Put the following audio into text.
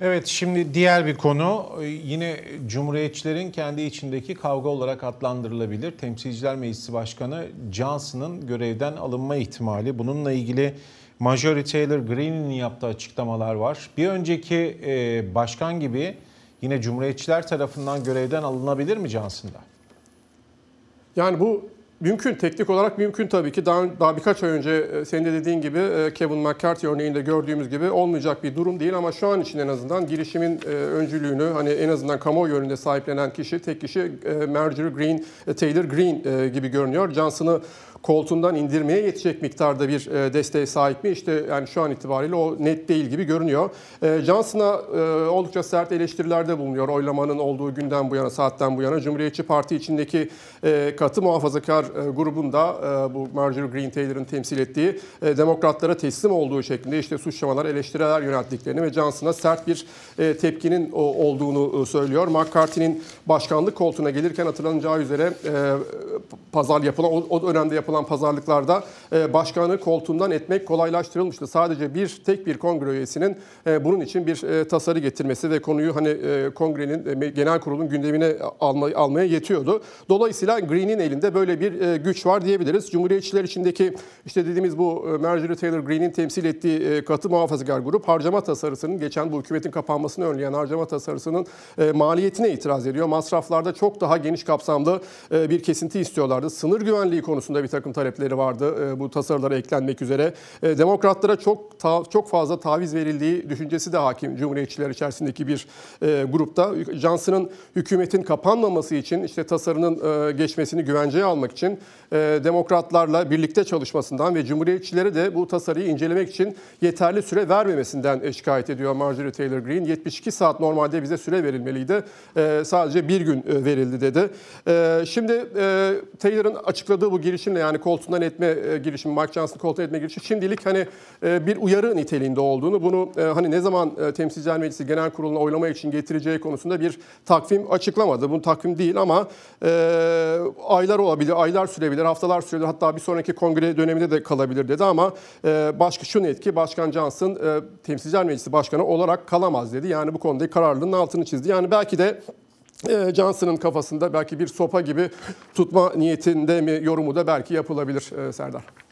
Evet şimdi diğer bir konu ee, yine Cumhuriyetçilerin kendi içindeki kavga olarak adlandırılabilir. Temsilciler Meclisi Başkanı Johnson'ın görevden alınma ihtimali. Bununla ilgili Majority Taylor Greene'in yaptığı açıklamalar var. Bir önceki e, başkan gibi yine Cumhuriyetçiler tarafından görevden alınabilir mi Johnson'da? Yani bu Mümkün, teknik olarak mümkün tabii ki. Daha, daha birkaç ay önce e, senin de dediğin gibi e, Kevin McCarthy örneğinde gördüğümüz gibi olmayacak bir durum değil ama şu an için en azından girişimin e, öncülüğünü hani en azından kamuoyu yönünde sahiplenen kişi, tek kişi Marjorie Green, Taylor Green gibi görünüyor. Johnson'ı koltuğundan indirmeye yetecek miktarda bir desteğe sahip mi? İşte yani şu an itibariyle o net değil gibi görünüyor. Johnson'a oldukça sert eleştirilerde bulunuyor oylamanın olduğu günden bu yana, saatten bu yana. Cumhuriyetçi Parti içindeki katı muhafazakar e, grubunda e, bu Marjorie Green Taylor'ın temsil ettiği e, demokratlara teslim olduğu şeklinde işte suçlamalar, eleştiriler yönelttiklerini ve Johnson'a sert bir tepkinin olduğunu söylüyor. McCarthy'nin başkanlık koltuğuna gelirken hatırlanacağı üzere pazar yapılan o dönemde yapılan pazarlıklarda başkanı koltuğundan etmek kolaylaştırılmıştı. Sadece bir tek bir kongre üyesinin bunun için bir tasarı getirmesi ve konuyu hani kongrenin genel kurulun gündemine alma almaya yetiyordu. Dolayısıyla Green'in elinde böyle bir e, güç var diyebiliriz. Cumhuriyetçiler içindeki işte dediğimiz bu e, Marjorie Taylor Greene'in temsil ettiği e, katı muhafazakar grup harcama tasarısının geçen bu hükümetin kapanmasını önleyen harcama tasarısının maliyetine itiraz ediyor. Masraflarda çok daha geniş kapsamlı bir kesinti istiyorlardı. Sınır güvenliği konusunda bir takım talepleri vardı bu tasarılara eklenmek üzere. Demokratlara çok çok fazla taviz verildiği düşüncesi de hakim Cumhuriyetçiler içerisindeki bir grupta. Johnson'ın hükümetin kapanmaması için işte tasarının geçmesini güvenceye almak için için e, demokratlarla birlikte çalışmasından ve cumhuriyetçileri de bu tasarıyı incelemek için yeterli süre vermemesinden e, şikayet ediyor Marjorie Taylor Greene. 72 saat normalde bize süre verilmeliydi. E, sadece bir gün e, verildi dedi. E, şimdi e, Taylor'ın açıkladığı bu girişimle yani koltuğundan etme e, girişimi, Mike Johnson koltuğundan etme girişimi şimdilik hani e, bir uyarı niteliğinde olduğunu, bunu e, hani ne zaman e, Temsilciler Meclisi Genel Kurulu'na oylama için getireceği konusunda bir takvim açıklamadı. Bu takvim değil ama e, aylar olabilir, aylar aylar sürebilir, haftalar sürebilir. Hatta bir sonraki kongre döneminde de kalabilir dedi ama e, başka şu net ki Başkan Johnson e, Temsilciler Meclisi Başkanı olarak kalamaz dedi. Yani bu konuda kararlılığın altını çizdi. Yani belki de e, Johnson'ın kafasında belki bir sopa gibi tutma niyetinde mi yorumu da belki yapılabilir e, Serdar.